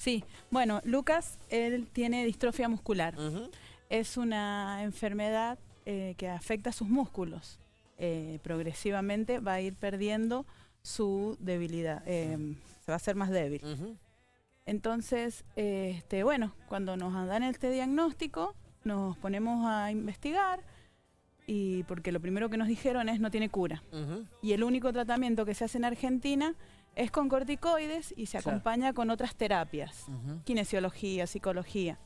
Sí, bueno, Lucas, él tiene distrofia muscular. Es una enfermedad eh, que afecta sus músculos. Eh, progresivamente va a ir perdiendo su debilidad, eh, se va a hacer más débil. Entonces, este, bueno, cuando nos dan este diagnóstico, nos ponemos a investigar y porque lo primero que nos dijeron es no tiene cura. Y el único tratamiento que se hace en Argentina es con corticoides y se acompaña con otras terapias, kinesiología, psicología.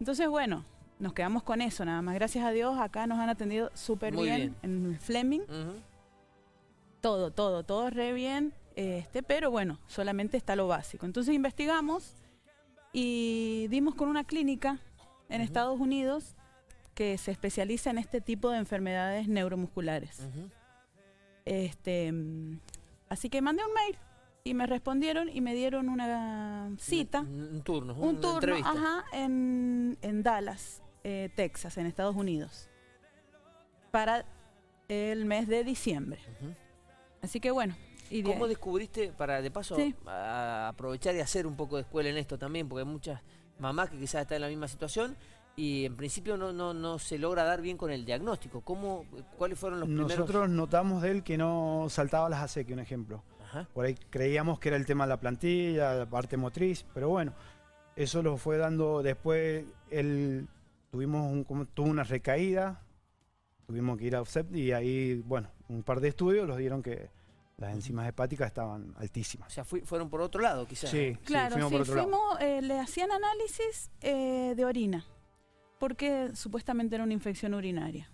Entonces, bueno, nos quedamos con eso nada más. Gracias a Dios, acá nos han atendido súper bien, en Fleming. Todo, todo, todo re bien, este, pero bueno, solamente está lo básico. Entonces investigamos y dimos con una clínica en Estados Unidos que se especializa en este tipo de enfermedades neuromusculares. Este, mm, Así que mandé un mail y me respondieron y me dieron una cita. Un, turno, un, turno, entrevista. Ajá, en, en Dallas, eh, Texas, en Estados Unidos, para el mes de diciembre. Así que bueno. Y ¿Cómo descubriste, para de paso aprovechar y hacer un poco de escuela en esto también, porque hay muchas mamás que quizás están en la misma situación y en principio no, no, no se logra dar bien con el diagnóstico. ¿Cómo, ¿Cuáles fueron los Nosotros Nosotros notamos de él que no saltaba las acequias, un ejemplo. Por ahí creíamos que era el tema de la plantilla, la parte motriz, pero bueno, eso lo fue dando después. Él tuvimos un, tuvo una recaída, tuvimos que ir a OFSEP y ahí, bueno, un par de estudios los dieron que, las enzimas hepáticas estaban altísimas. O sea, fueron por otro lado, quizás. Sí, claro. Sí, fuimos, eh, le hacían análisis eh, de orina porque supuestamente era una infección urinaria.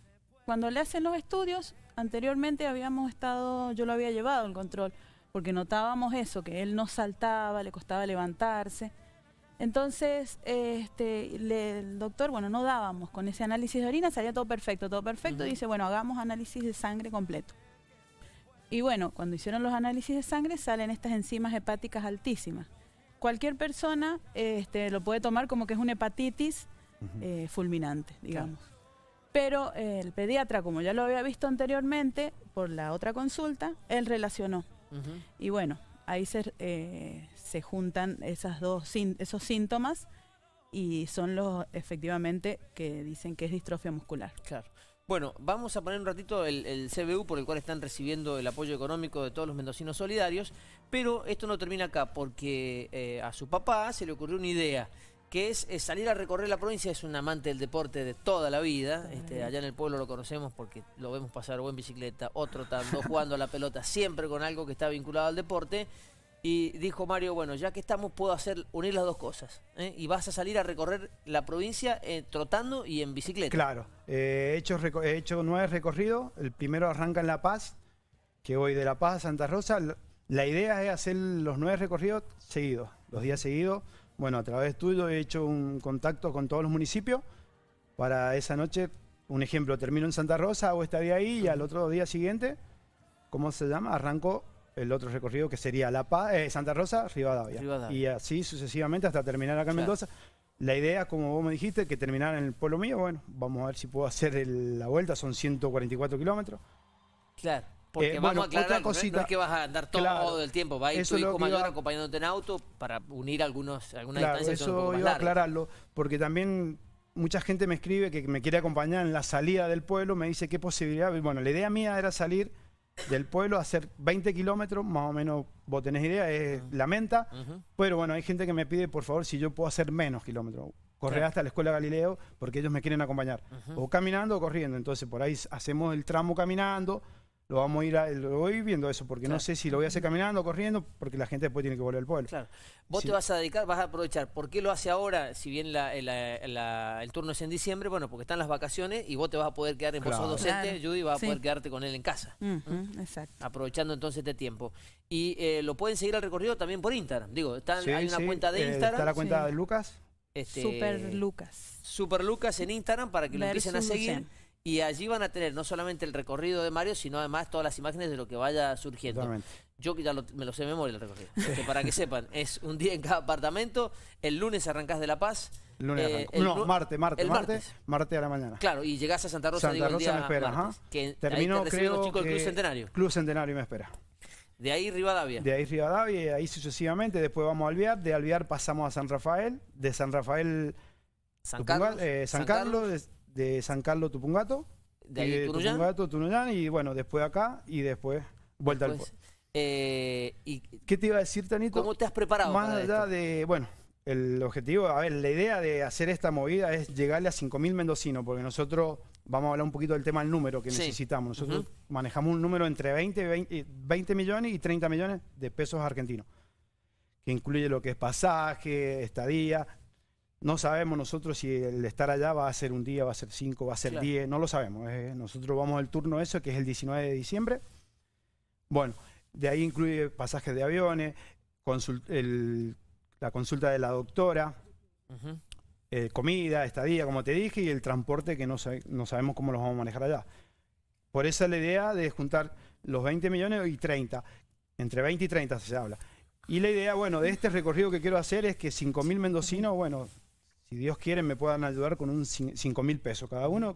Cuando le hacen los estudios, anteriormente habíamos estado, yo lo había llevado en control, porque notábamos eso, que él no saltaba, le costaba levantarse. Entonces, este, el doctor, bueno, no dábamos con ese análisis de orina, salía todo perfecto, todo perfecto, y dice, bueno, hagamos análisis de sangre completo. Y bueno, cuando hicieron los análisis de sangre salen estas enzimas hepáticas altísimas. Cualquier persona este, lo puede tomar como que es una hepatitis eh, fulminante, digamos. Pero eh, el pediatra, como ya lo había visto anteriormente por la otra consulta, él relacionó. Y bueno, ahí se, eh, se juntan esas dos, esos síntomas y son los efectivamente que dicen que es distrofia muscular. Claro. Bueno, vamos a poner un ratito el, CBU por el cual están recibiendo el apoyo económico de todos los mendocinos solidarios, pero esto no termina acá porque a su papá se le ocurrió una idea que es, salir a recorrer la provincia, es un amante del deporte de toda la vida, este, allá en el pueblo lo conocemos porque lo vemos pasar o en bicicleta, o trotando, jugando a la pelota, siempre con algo que está vinculado al deporte. Y dijo Mario, bueno, ya que estamos puedo hacer unir las dos cosas. ¿eh? Y vas a salir a recorrer la provincia eh, trotando y en bicicleta. Claro, eh, hecho, he hecho nueve recorridos, el primero arranca en La Paz, que voy de La Paz a Santa Rosa. La idea es hacer los nueve recorridos seguidos, los días seguidos, bueno, a través tuyo he hecho un contacto con todos los municipios para esa noche. Un ejemplo, termino en Santa Rosa, o estaría ahí y al otro día siguiente, ¿cómo se llama? Arranco el otro recorrido que sería La Paz, eh, Santa Rosa, Rivadavia. Y así sucesivamente hasta terminar acá en Mendoza. La idea, como vos me dijiste, que terminara en el pueblo mío, bueno, vamos a ver si puedo hacer la vuelta, son 144 kilómetros. Claro. Porque eh, vamos a aclarar, otra cosita, no, es que vas a andar todo el tiempo, va a ir acompañándote en auto para unir algunos, algunas distancias. Eso iba a aclararlo, porque también mucha gente me escribe que me quiere acompañar en la salida del pueblo, me dice qué posibilidad. Bueno, la idea mía era salir del pueblo, hacer 20 kilómetros, más o menos, vos tenés idea, es la menta. Pero bueno, hay gente que me pide, por favor, si yo puedo hacer menos kilómetros. Correr hasta la Escuela Galileo porque ellos me quieren acompañar. O caminando o corriendo. Entonces, por ahí hacemos el tramo caminando lo vamos a ir, voy viendo eso, porque no sé si lo voy a hacer caminando, o corriendo, porque la gente después tiene que volver al pueblo. Claro. Vos te vas a dedicar, vas a aprovechar. ¿Por qué lo hace ahora? Si bien el turno es en diciembre, bueno, porque están las vacaciones y vos te vas a poder quedar, en claro. docente, Judy, vas a poder quedarte con él en casa. ¿Mm? Exacto. Aprovechando entonces este tiempo. Y eh, lo pueden seguir al recorrido también por Instagram. Digo, está. hay una cuenta de eh, Instagram. está la cuenta de Lucas. Este, Super Lucas. Super Lucas en Instagram para que lo empiecen a seguir y allí van a tener no solamente el recorrido de Mario, sino además todas las imágenes de lo que vaya surgiendo. Yo ya me lo sé de memoria el recorrido. para que sepan, es un día en cada apartamento. El lunes arrancas de La Paz. Lunes eh, no, martes, martes, martes, martes, a la mañana. Claro, y llegás a Santa Rosa. Santa Rosa me espera, Termino, creo los Club Centenario. Club Centenario me espera. De ahí Rivadavia. De ahí Rivadavia, y ahí sucesivamente. Después vamos a Alviar. De Alviar pasamos a San Rafael. De San Rafael... San Carlos. Eh, San, Carlos de San Carlos Tupungato. De ahí de eh, Tupungato, y bueno, después acá y después vuelta al pueblo. Eh, ¿Qué te iba a decir, Tanito? ¿Cómo te has preparado? Más allá de, bueno, el objetivo, a ver, la idea de hacer esta movida es llegarle a 5.000 mendocinos, porque nosotros vamos a hablar un poquito del tema del número que necesitamos. Nosotros manejamos un número entre 20, 20, 20 millones y 30 millones de pesos argentinos que incluye lo que es pasaje, estadía, no sabemos nosotros si el estar allá va a ser un día, va a ser cinco, va a ser diez, no lo sabemos. ¿eh? nosotros vamos al turno eso, que es el 19 de diciembre. Bueno, de ahí incluye pasajes de aviones, la consulta de la doctora, eh, comida, estadía, como te dije, y el transporte que no, sabemos cómo los vamos a manejar allá. Por eso la idea de juntar los 20 millones y 30, entre 20 y 30 se habla. Y la idea, bueno, de este recorrido que quiero hacer es que mil mendocinos, bueno, si Dios quiere, me puedan ayudar con un 5 mil pesos cada uno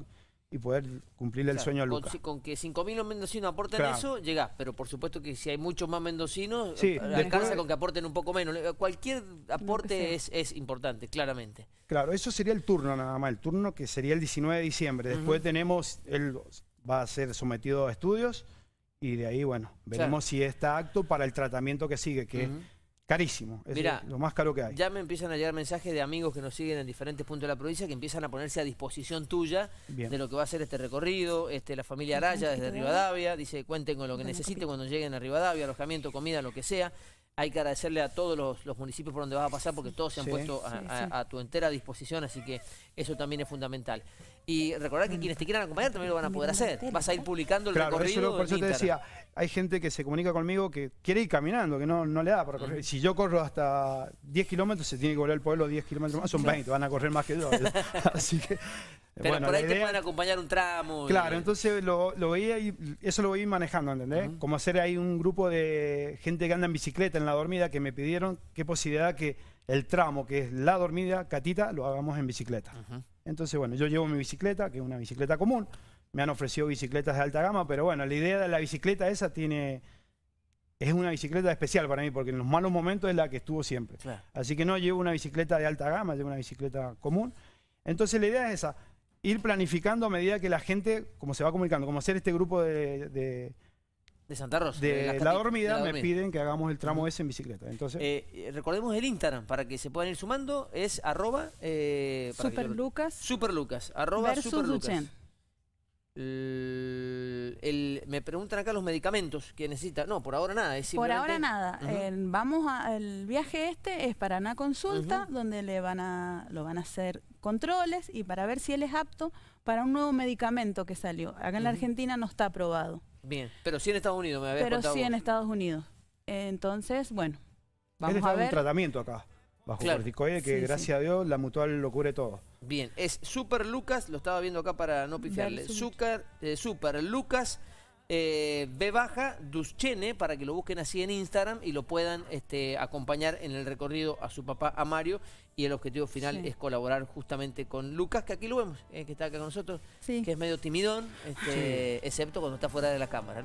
y poder cumplir el sueño a Lucas. Con, que 5.000 mil mendocinos aporten eso, llega. Pero por supuesto que si hay muchos más mendocinos, eh, alcanza con que aporten un poco menos. Cualquier aporte es, importante, claramente. Claro, eso sería el turno nada más, el turno que sería el 19 de diciembre. Después tenemos, él va a ser sometido a estudios y de ahí, bueno, veremos si está acto para el tratamiento que sigue, que Carísimo, es lo más caro que hay. Ya me empiezan a llegar mensajes de amigos que nos siguen en diferentes puntos de la provincia que empiezan a ponerse a disposición tuya de lo que va a ser este recorrido. Este, la familia Araya desde Rivadavia dice: cuenten con lo que necesiten cuando lleguen a Rivadavia, alojamiento, comida, lo que sea hay que agradecerle a todos los, municipios por donde vas a pasar porque todos se han puesto a, tu entera disposición, así que eso también es fundamental. Y recordar que quienes te quieran acompañar también lo van a poder hacer. Vas a ir publicando el recorrido. por eso te decía, hay gente que se comunica conmigo que quiere ir caminando, que no, no le da para correr. Si yo corro hasta 10 kilómetros, se tiene que volver al pueblo 10 kilómetros más, son 20, van a correr más que yo. así que pero por ahí te pueden acompañar un tramo. Claro, entonces lo, lo, veía y eso lo voy manejando, ¿entendés? Como hacer ahí un grupo de gente que anda en bicicleta en la dormida que me pidieron qué posibilidad que el tramo que es la dormida, Catita, lo hagamos en bicicleta. Entonces, bueno, yo llevo mi bicicleta, que es una bicicleta común. Me han ofrecido bicicletas de alta gama, pero bueno, la idea de la bicicleta esa tiene es una bicicleta especial para mí, porque en los malos momentos es la que estuvo siempre. Así que no llevo una bicicleta de alta gama, llevo una bicicleta común. Entonces la idea es esa, ir planificando a medida que la gente, como se va comunicando, como hacer este grupo de, de Santa Rosa. De, la, dormida, me piden que hagamos el tramo ese en bicicleta. Entonces, eh, recordemos el Instagram para que se puedan ir sumando. Es arroba... Eh, superlucas. Superlucas. me preguntan acá los medicamentos que necesita. No, por ahora nada. Es por ahora nada. vamos a, el viaje este es para una consulta donde le van a, lo van a hacer controles y para ver si él es apto para un nuevo medicamento que salió. Acá en la Argentina no está aprobado. Bien, pero sí en Estados Unidos, me Pero sí en Estados Unidos. Entonces, bueno, vamos a ver. un tratamiento acá, bajo corticoide, que gracias a Dios la mutual lo cubre todo. Bien, es Super Lucas, lo estaba viendo acá para no pifiarle. Super, eh, Super Lucas eh, B baja Duschene, para que lo busquen así en Instagram y lo puedan este, acompañar en el recorrido a su papá, a Mario. Y el objetivo final es colaborar justamente con Lucas, que aquí lo vemos, eh, que está acá con nosotros, que es medio timidón, este, excepto cuando está fuera de la cámara.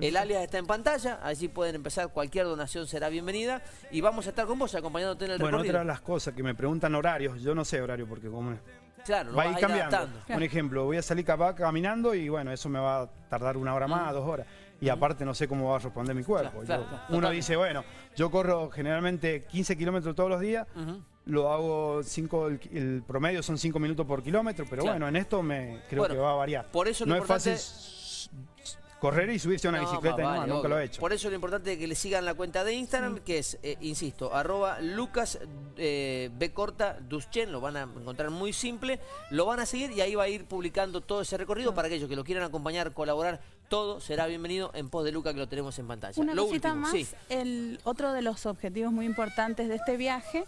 El alias está en pantalla, allí pueden empezar, cualquier donación será bienvenida. Y vamos a estar con vos acompañándote en el bueno, recorrido. Bueno, otra de las cosas que me preguntan horarios, yo no sé horario porque como Claro, va a ir cambiando. Adaptando. Un ejemplo, voy a salir capaz caminando y bueno, eso me va a tardar una hora más, mm. dos horas. Y mm. aparte no sé cómo va a responder mi cuerpo. uno dice, bueno, yo corro generalmente 15 kilómetros todos los días, lo hago cinco, el, promedio son 5 minutos por kilómetro, pero bueno, en esto me creo que va a variar. Por eso no es fácil correr y subirse a una bicicleta no, nunca lo he hecho. Por eso lo importante es que le sigan la cuenta de Instagram, que es, eh, insisto, arroba Lucas eh, lo van a encontrar muy simple, lo van a seguir y ahí va a ir publicando todo ese recorrido para aquellos que lo quieran acompañar, colaborar, todo será bienvenido en pos de Luca que lo tenemos en pantalla. Una lo último, más, sí. el otro de los objetivos muy importantes de este viaje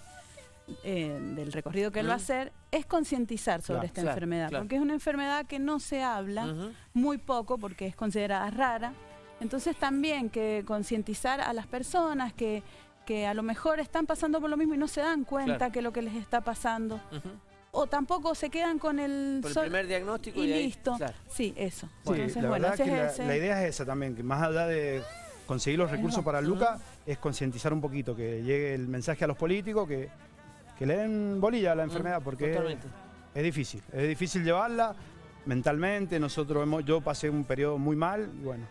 eh, del recorrido que él va a mm. hacer es concientizar sobre esta enfermedad, porque es una enfermedad que no se habla muy poco porque es considerada rara. Entonces también que concientizar a las personas que, que, a lo mejor están pasando por lo mismo y no se dan cuenta que lo que les está pasando. O tampoco se quedan con el, primer diagnóstico y, listo. Sí, eso. la la, idea es esa también, que más allá de conseguir los recursos para Luca, es concientizar un poquito, que llegue el mensaje a los políticos, que que le den bolilla a la mm, enfermedad porque es, difícil, es difícil llevarla mentalmente, nosotros yo pasé un periodo muy mal, y bueno,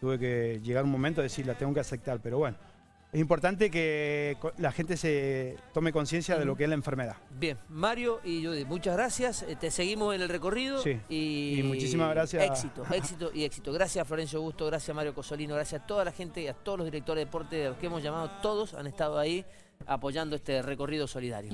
tuve que llegar un momento a decir, la tengo que aceptar, pero bueno, es importante que la gente se tome conciencia de lo que es la enfermedad. Bien, Mario y Judith, muchas gracias. Eh, te seguimos en el recorrido. y, muchísimas gracias. Éxito, éxito y éxito. Gracias Florencio Augusto, gracias a Mario Cosolino, gracias a toda la gente y a todos los directores de deporte, de los que hemos llamado, todos han estado ahí apoyando este recorrido solidario.